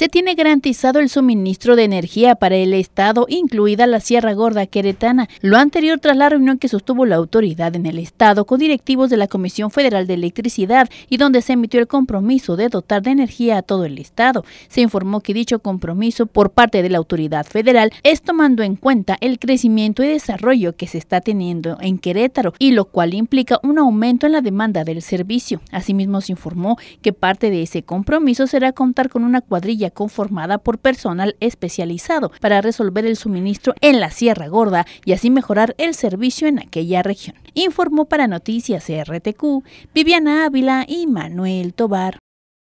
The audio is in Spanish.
se tiene garantizado el suministro de energía para el Estado, incluida la Sierra Gorda Queretana. Lo anterior tras la reunión que sostuvo la autoridad en el Estado con directivos de la Comisión Federal de Electricidad y donde se emitió el compromiso de dotar de energía a todo el Estado. Se informó que dicho compromiso por parte de la autoridad federal es tomando en cuenta el crecimiento y desarrollo que se está teniendo en Querétaro y lo cual implica un aumento en la demanda del servicio. Asimismo, se informó que parte de ese compromiso será contar con una cuadrilla conformada por personal especializado para resolver el suministro en la Sierra Gorda y así mejorar el servicio en aquella región. Informó para Noticias RTQ Viviana Ávila y Manuel Tobar.